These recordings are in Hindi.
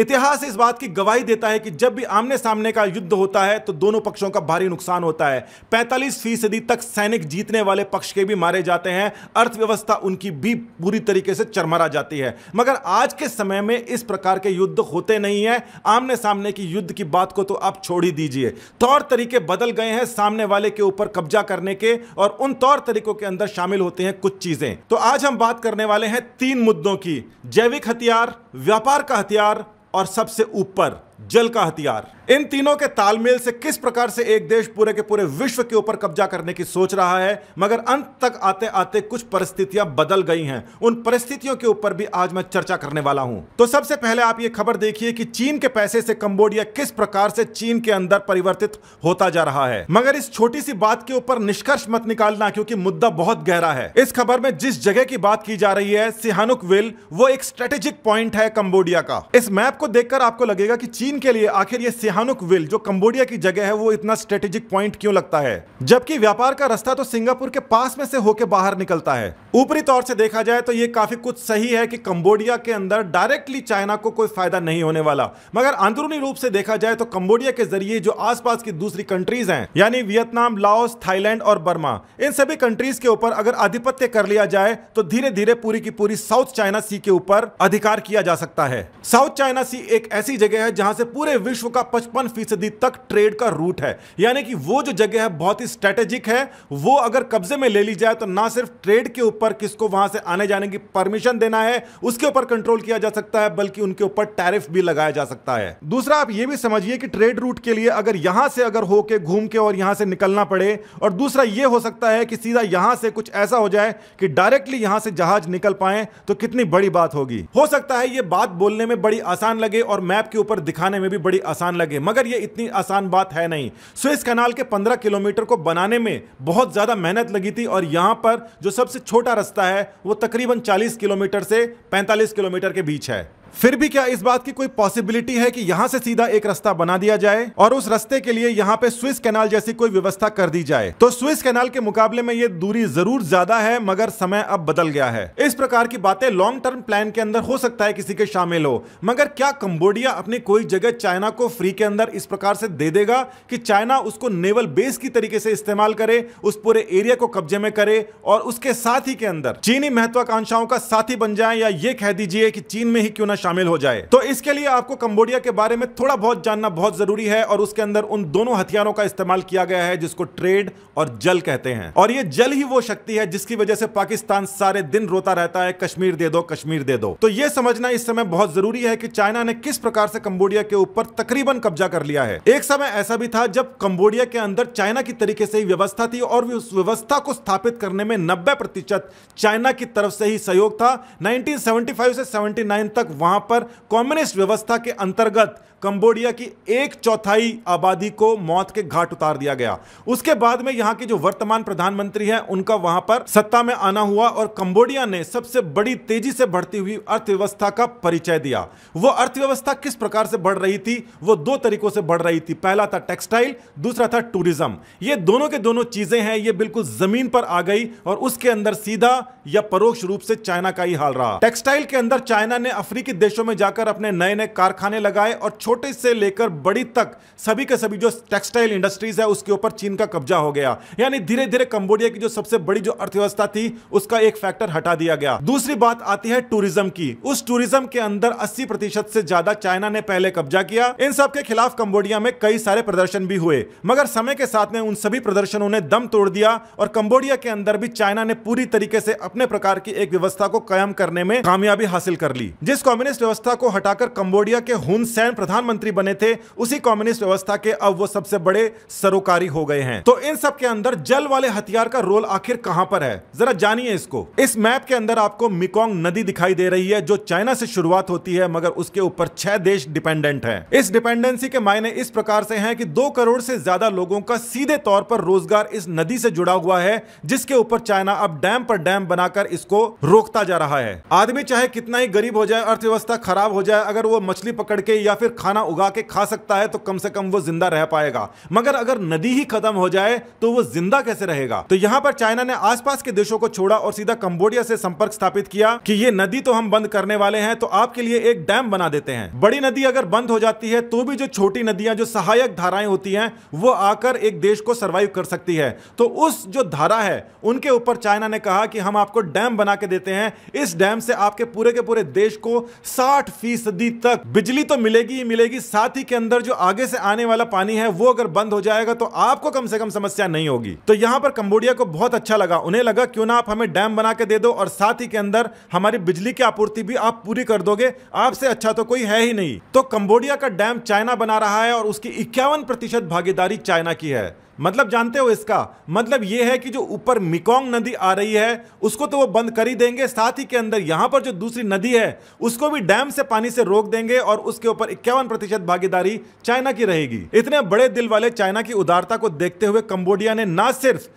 इतिहास इस बात की गवाही देता है कि जब भी आमने सामने का युद्ध होता है तो दोनों पक्षों का भारी नुकसान होता है 45 फीसदी तक सैनिक जीतने वाले पक्ष के भी मारे जाते हैं अर्थव्यवस्था उनकी भी बुरी तरीके से चरमरा जाती है मगर आज के समय में इस प्रकार के युद्ध होते नहीं है आमने सामने की युद्ध की बात को तो आप छोड़ ही दीजिए तौर तरीके बदल गए हैं सामने वाले के ऊपर कब्जा करने के और उन तौर तरीकों के अंदर शामिल होते हैं कुछ चीजें तो आज हम बात करने वाले हैं तीन मुद्दों की जैविक हथियार व्यापार का हथियार और सबसे ऊपर जल का हथियार इन तीनों के तालमेल से किस प्रकार से एक देश पूरे के पूरे विश्व के ऊपर कब्जा करने की सोच रहा है मगर अंत तक आते आते कुछ परिस्थितियां बदल गई हैं उन परिस्थितियों के ऊपर भी आज मैं चर्चा करने वाला हूं तो सबसे पहले आप ये खबर देखिए कि चीन के पैसे से कंबोडिया किस प्रकार से चीन के अंदर परिवर्तित होता जा रहा है मगर इस छोटी सी बात के ऊपर निष्कर्ष मत निकालना क्योंकि मुद्दा बहुत गहरा है इस खबर में जिस जगह की बात की जा रही है सिहानुक विल वो एक स्ट्रेटेजिक पॉइंट है कंबोडिया का इस मैप को देखकर आपको लगेगा की चीन चीन के लिए आखिर ये सिहानुक विल जो कंबोडिया की जगह है वो इतना स्ट्रेटेजिक पॉइंट क्यों लगता है जबकि व्यापार का रास्ता तो सिंगापुर के पास में से होकर बाहर निकलता है ऊपरी तौर से देखा जाए तो ये काफी कुछ सही है कि कंबोडिया के अंदर डायरेक्टली चाइना को कोई फायदा नहीं होने वाला मगर अंदरूनी रूप से देखा जाए तो कंबोडिया के जरिए जो आसपास की दूसरी कंट्रीज हैं यानी वियतनाम लाओस थाईलैंड और बर्मा इन सभी कंट्रीज के ऊपर अगर आधिपत्य कर लिया जाए तो धीरे धीरे पूरी की पूरी साउथ चाइना सी के ऊपर अधिकार किया जा सकता है साउथ चाइना सी एक ऐसी जगह है जहां से पूरे विश्व का पचपन फीसदी तक ट्रेड का रूट है यानी कि वो जो जगह है बहुत ही स्ट्रेटेजिक है वो अगर कब्जे में ले ली जाए तो ना सिर्फ ट्रेड के ऊपर किसको वहां से आने जाने की परमिशन देना है उसके ऊपर कंट्रोल किया जा सकता है बल्कि उनके ऊपर टैरिफ भी लगाया जा सकता है दूसरा आप ये भी समझिए कि ट्रेड रूट के लिए अगर यहां से अगर होके घूम के और यहां से निकलना पड़े और दूसरा यह हो सकता है कि सीधा यहां से कुछ ऐसा हो जाए कि डायरेक्टली यहां से जहाज निकल पाए तो कितनी बड़ी बात होगी हो सकता है ये बात बोलने में बड़ी आसान लगे और मैप के ऊपर दिखाने दिखाने में भी बड़ी आसान लगे मगर ये इतनी आसान बात है नहीं सुएस कनाल के पंद्रह किलोमीटर को बनाने में बहुत ज़्यादा मेहनत लगी थी और यहाँ पर जो सबसे छोटा रास्ता है वो तकरीबन चालीस किलोमीटर से पैंतालीस किलोमीटर के बीच है फिर भी क्या इस बात की कोई पॉसिबिलिटी है कि यहाँ से सीधा एक रास्ता बना दिया जाए और उस रास्ते के लिए यहाँ पे स्विस कैनाल जैसी कोई व्यवस्था कर दी जाए तो स्विस कैनाल के मुकाबले में ये दूरी जरूर ज्यादा है मगर समय अब बदल गया है इस प्रकार की बातें लॉन्ग टर्म प्लान के अंदर हो सकता है किसी के शामिल हो मगर क्या कम्बोडिया अपनी कोई जगह चाइना को फ्री के अंदर इस प्रकार से दे देगा की चाइना उसको नेवल बेस की तरीके से इस्तेमाल करे उस पूरे एरिया को कब्जे में करे और उसके साथ ही के अंदर चीनी महत्वाकांक्षाओं का साथी बन जाए या ये कह दीजिए कि चीन में ही क्यों में शामिल हो जाए तो इसके लिए आपको कंबोडिया के बारे में थोड़ा बहुत जानना बहुत जरूरी है और उसके अंदर उन दोनों हथियारों का इस्तेमाल किया गया है जिसको ट्रेड और जल कहते हैं और ये जल ही वो शक्ति है जिसकी वजह से पाकिस्तान सारे दिन रोता रहता है कश्मीर दे दो कश्मीर दे दो तो ये समझना इस समय बहुत जरूरी है कि चाइना ने किस प्रकार से कंबोडिया के ऊपर तकरीबन कब्जा कर लिया है एक समय ऐसा भी था जब कंबोडिया के अंदर चाइना की तरीके से ही व्यवस्था थी और उस व्यवस्था को स्थापित करने में नब्बे चाइना की तरफ से ही सहयोग था 1975 से 79 तक वहां पर कम्युनिस्ट व्यवस्था के अंतर्गत कंबोडिया की एक चौथाई आबादी को मौत के घाट उतार दिया गया उसके बाद में यहाँ के जो वर्तमान प्रधानमंत्री हैं उनका वहां पर सत्ता में आना हुआ और कंबोडिया ने सबसे बड़ी तेजी से बढ़ती हुई अर्थव्यवस्था का परिचय दिया वो अर्थव्यवस्था किस प्रकार से बढ़ रही थी वो दो तरीकों से बढ़ रही थी पहला था टेक्सटाइल दूसरा था टूरिज्म ये दोनों के दोनों चीजें हैं ये बिल्कुल जमीन पर आ गई और उसके अंदर सीधा या परोक्ष रूप से चाइना का ही हाल रहा टेक्सटाइल के अंदर चाइना ने अफ्रीकी देशों में जाकर अपने नए नए कारखाने लगाए और छोटे से लेकर बड़ी तक सभी के सभी जो टेक्सटाइल इंडस्ट्रीज है उसके ऊपर चीन का कब्जा हो गया यानी धीरे धीरे कंबोडिया की जो सबसे बड़ी जो अर्थव्यवस्था थी उसका एक फैक्टर हटा दिया गया दूसरी बात आती है टूरिज्म की उस टूरिज्म के अंदर अस्सी प्रतिशत से ज्यादा चाइना ने पहले कब्जा किया इन सब के खिलाफ कंबोडिया में कई सारे प्रदर्शन भी हुए मगर समय के साथ में उन सभी प्रदर्शनों ने दम तोड़ दिया और कंबोडिया के अंदर भी चाइना ने पूरी तरीके से अपने प्रकार की एक व्यवस्था को कायम करने में कामयाबी हासिल कर ली जिस कम्युनिस्ट व्यवस्था को हटाकर कंबोडिया के हुन सैन प्रधान प्रधानमंत्री बने थे उसी कम्युनिस्ट व्यवस्था के अब वो सबसे बड़े सरोकारी हो गए हैं तो इन सब के अंदर जल वाले हथियार का रोल आखिर कहां पर है जरा जानिए इसको इस मैप के अंदर आपको मिकोंग नदी दिखाई दे रही है जो चाइना से शुरुआत होती है मगर उसके ऊपर छह देश डिपेंडेंट है इस डिपेंडेंसी के मायने इस प्रकार से है की दो करोड़ से ज्यादा लोगों का सीधे तौर पर रोजगार इस नदी से जुड़ा हुआ है जिसके ऊपर चाइना अब डैम पर डैम बनाकर इसको रोकता जा रहा है आदमी चाहे कितना ही गरीब हो जाए अर्थव्यवस्था खराब हो जाए अगर वो मछली पकड़ के या फिर खाना उगा के खा सकता है तो कम से कम वो जिंदा रह पाएगा मगर अगर नदी ही खत्म हो जाए तो वो जिंदा कैसे रहेगा तो यहाँ पर चाइना ने आसपास के देशों को छोड़ा और सीधा कंबोडिया से संपर्क स्थापित किया कि ये नदी तो हम बंद करने वाले हैं तो आपके लिए एक डैम बना देते हैं बड़ी नदी अगर बंद हो जाती है तो भी जो छोटी नदियां जो सहायक धाराएं होती है वो आकर एक देश को सर्वाइव कर सकती है तो उस जो धारा है उनके ऊपर चाइना ने कहा कि हम आपको डैम बना के देते हैं इस डैम से आपके पूरे के पूरे देश को साठ फीसदी तक बिजली तो मिलेगी ही मिलेगी मिलेगी साथ ही के अंदर जो आगे से आने वाला पानी है वो अगर बंद हो जाएगा तो आपको कम से कम समस्या नहीं होगी तो यहाँ पर कंबोडिया को बहुत अच्छा लगा उन्हें लगा क्यों ना आप हमें डैम बना के दे दो और साथ ही के अंदर हमारी बिजली की आपूर्ति भी आप पूरी कर दोगे आपसे अच्छा तो कोई है ही नहीं तो कंबोडिया का डैम चाइना बना रहा है और उसकी इक्यावन भागीदारी चाइना की है मतलब जानते हो इसका मतलब ये है कि जो ऊपर मिकोंग नदी आ रही है उसको तो वो बंद कर ही देंगे साथ ही के अंदर यहाँ पर जो दूसरी नदी है उसको भी डैम से पानी से रोक देंगे और उसके ऊपर इक्यावन प्रतिशत भागीदारी चाइना की रहेगी इतने बड़े दिल वाले चाइना की उदारता को देखते हुए कंबोडिया ने ना सिर्फ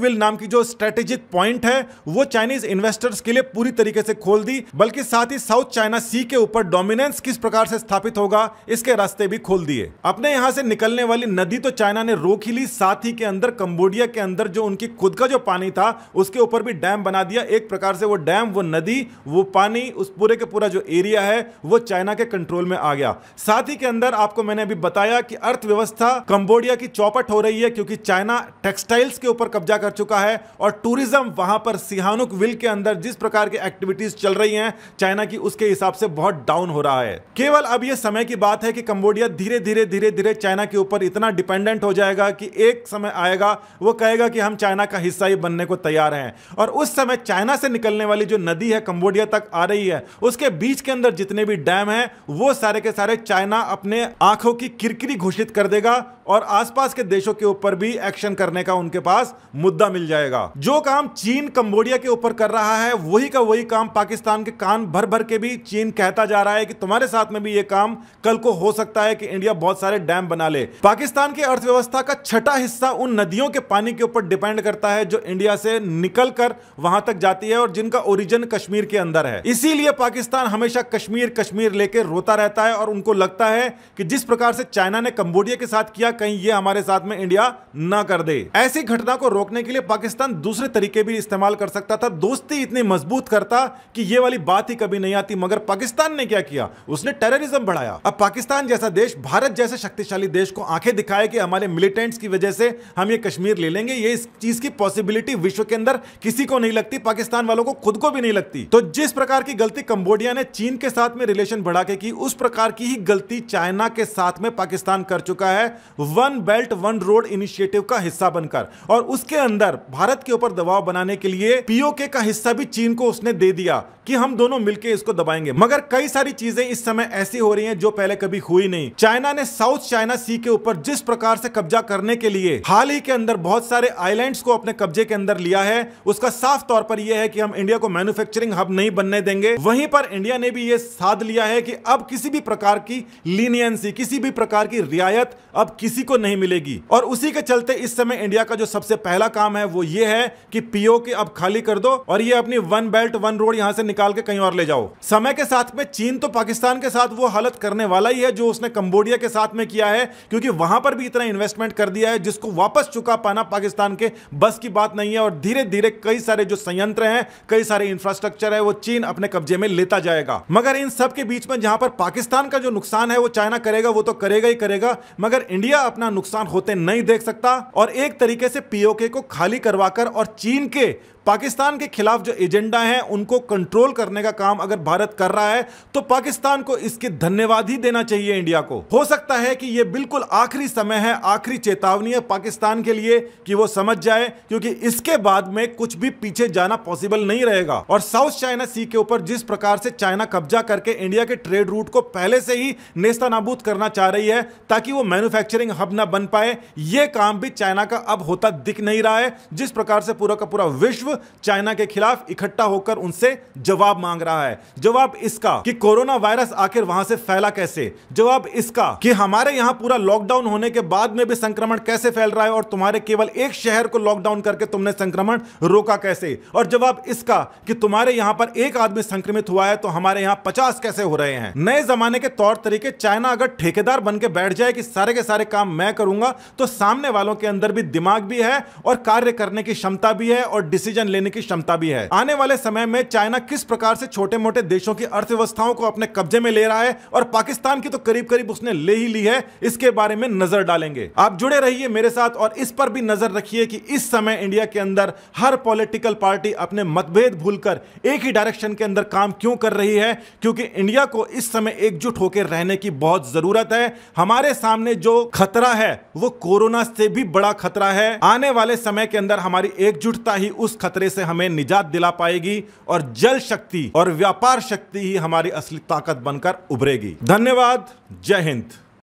विल नाम की जो स्ट्रेटेजिक पॉइंट है वो चाइनीज इन्वेस्टर्स के लिए पूरी तरीके से खोल दी बल्कि साथ ही साउथ चाइना सी के ऊपर डोमिनेंस किस प्रकार से स्थापित होगा इसके रास्ते भी खोल दिए अपने यहाँ से निकलने वाली नदी तो चाइना ने रोक ही ली भी साथ ही के अंदर कंबोडिया के अंदर जो उनकी खुद का जो पानी था उसके ऊपर भी डैम बना दिया एक प्रकार से वो डैम वो नदी वो पानी उस पूरे के पूरा जो एरिया है वो चाइना के कंट्रोल में आ गया साथ ही के अंदर आपको मैंने अभी बताया कि अर्थव्यवस्था कंबोडिया की चौपट हो रही है क्योंकि चाइना टेक्सटाइल्स के ऊपर कब्जा कर चुका है और टूरिज्म वहां पर सिहानुक विल के अंदर जिस प्रकार की एक्टिविटीज चल रही है चाइना की उसके हिसाब से बहुत डाउन हो रहा है केवल अब यह समय की बात है कि कंबोडिया धीरे धीरे धीरे धीरे चाइना के ऊपर इतना डिपेंडेंट हो जाएगा कि एक समय आएगा वो कहेगा कि हम चाइना का हिस्सा ही बनने को तैयार हैं और उस समय चाइना से निकलने वाली जो नदी है कंबोडिया तक आ रही है उसके बीच के अंदर जितने भी डैम हैं वो सारे के सारे चाइना अपने आंखों की किरकिरी घोषित कर देगा और आसपास के देशों के ऊपर भी एक्शन करने का उनके पास मुद्दा मिल जाएगा जो काम चीन कंबोडिया के ऊपर कर रहा है वही का वही काम पाकिस्तान के कान भर भर के भी चीन कहता जा रहा है कि तुम्हारे साथ में भी ये काम कल को हो सकता है कि इंडिया बहुत सारे डैम बना ले पाकिस्तान की अर्थव्यवस्था का छठा हिस्सा उन नदियों के पानी के ऊपर डिपेंड करता है जो इंडिया से निकल कर वहां तक जाती है और जिनका ओरिजिन कश्मीर के अंदर है इसीलिए पाकिस्तान हमेशा कश्मीर कश्मीर लेकर रोता रहता है और उनको लगता है कि जिस प्रकार से चाइना ने कंबोडिया के साथ किया कहीं ये हमारे साथ में इंडिया न कर दे ऐसी घटना को रोकने के लिए पाकिस्तान दूसरे तरीके भी इस्तेमाल कर सकता था दोस्ती इतनी मजबूत करता कि ये वाली बात ही कभी नहीं आती मगर पाकिस्तान ने क्या किया उसने टेररिज्म बढ़ाया अब पाकिस्तान जैसा देश भारत जैसे शक्तिशाली देश को आंखें दिखाए कि हमारे मिलिटेंट्स की वजह से हम ये कश्मीर ले लेंगे ये इस चीज की पॉसिबिलिटी विश्व के अंदर किसी को नहीं लगती पाकिस्तान वालों को खुद को भी नहीं लगती तो जिस प्रकार की गलती कंबोडिया ने चीन के साथ में रिलेशन बढ़ा के की उस प्रकार की ही गलती चाइना के साथ में पाकिस्तान कर चुका है one belt one road initiative का हिस्सा बनकर और उसके अंदर भारत के ऊपर दबाव बनाने के लिए पीओके का हिस्सा भी चीन को उसने दे दिया कि हम दोनों मिलकर इसको दबाएंगे मगर कई सारी चीजें इस समय ऐसी हो रही हैं जो पहले कभी हुई नहीं चाइना ने साउथ चाइना सी के ऊपर जिस प्रकार से कब्जा करने के लिए हाल ही के अंदर बहुत सारे आइलैंड्स को अपने कब्जे के अंदर लिया है उसका साफ तौर पर यह है कि हम इंडिया को मैन्युफैक्चरिंग हब नहीं बनने देंगे वहीं पर इंडिया ने भी यह साध लिया है कि अब किसी भी प्रकार की लीनियंसी किसी भी प्रकार की रियायत अब किसी किसी को नहीं मिलेगी और उसी के चलते इस समय इंडिया का जो सबसे पहला काम है वो ये है कि पीओ के अब खाली कर दो और ये अपनी वन बेल्ट वन रोड यहाँ से निकाल के कहीं और ले जाओ समय के साथ में चीन तो पाकिस्तान के साथ वो हालत करने वाला ही है जो उसने कंबोडिया के साथ में किया है क्योंकि वहां पर भी इतना इन्वेस्टमेंट कर दिया है जिसको वापस चुका पाना पाकिस्तान के बस की बात नहीं है और धीरे धीरे कई सारे जो संयंत्र हैं कई सारे इंफ्रास्ट्रक्चर है वो चीन अपने कब्जे में लेता जाएगा मगर इन सब के बीच में जहां पर पाकिस्तान का जो नुकसान है वो चाइना करेगा वो तो करेगा ही करेगा मगर इंडिया अपना नुकसान होते नहीं देख सकता और एक तरीके से पीओके को खाली करवाकर और चीन के पाकिस्तान के खिलाफ जो एजेंडा है उनको कंट्रोल करने का काम अगर भारत कर रहा है तो पाकिस्तान को इसके धन्यवाद ही देना चाहिए इंडिया को हो सकता है कि ये बिल्कुल आखिरी समय है आखिरी चेतावनी है पाकिस्तान के लिए कि वो समझ जाए क्योंकि इसके बाद में कुछ भी पीछे जाना पॉसिबल नहीं रहेगा और साउथ चाइना सी के ऊपर जिस प्रकार से चाइना कब्जा करके इंडिया के ट्रेड रूट को पहले से ही नेस्ता नाबूद करना चाह रही है ताकि वो मैन्युफैक्चरिंग ट्रेडिंग हब ना बन पाए ये काम भी चाइना का अब होता दिख नहीं रहा है जिस प्रकार से पूरा का पूरा विश्व चाइना के खिलाफ इकट्ठा होकर उनसे जवाब मांग रहा है जवाब इसका कि कोरोना वायरस आखिर वहां से फैला कैसे जवाब इसका कि हमारे यहाँ पूरा लॉकडाउन होने के बाद में भी संक्रमण कैसे फैल रहा है और तुम्हारे केवल एक शहर को लॉकडाउन करके तुमने संक्रमण रोका कैसे और जवाब इसका कि तुम्हारे यहाँ पर एक आदमी संक्रमित हुआ है तो हमारे यहाँ पचास कैसे हो रहे हैं नए जमाने के तौर तरीके चाइना अगर ठेकेदार बन के बैठ जाए कि सारे के सारे काम काम मैं करूंगा तो सामने वालों के अंदर भी दिमाग भी है और कार्य करने की क्षमता भी है और डिसीजन लेने की क्षमता भी है आने वाले समय में चाइना किस प्रकार से छोटे मोटे देशों की अर्थव्यवस्थाओं को अपने कब्जे में ले रहा है और पाकिस्तान की तो करीब करीब उसने ले ही ली है इसके बारे में नजर डालेंगे आप जुड़े रहिए मेरे साथ और इस पर भी नजर रखिए कि इस समय इंडिया के अंदर हर पॉलिटिकल पार्टी अपने मतभेद भूलकर एक ही डायरेक्शन के अंदर काम क्यों कर रही है क्योंकि इंडिया को इस समय एकजुट होकर रहने की बहुत जरूरत है हमारे सामने जो खतरे खतरा है वो कोरोना से भी बड़ा खतरा है आने वाले समय के अंदर हमारी एकजुटता ही उस खतरे से हमें निजात दिला पाएगी और जल शक्ति और व्यापार शक्ति ही हमारी असली ताकत बनकर उभरेगी धन्यवाद जय हिंद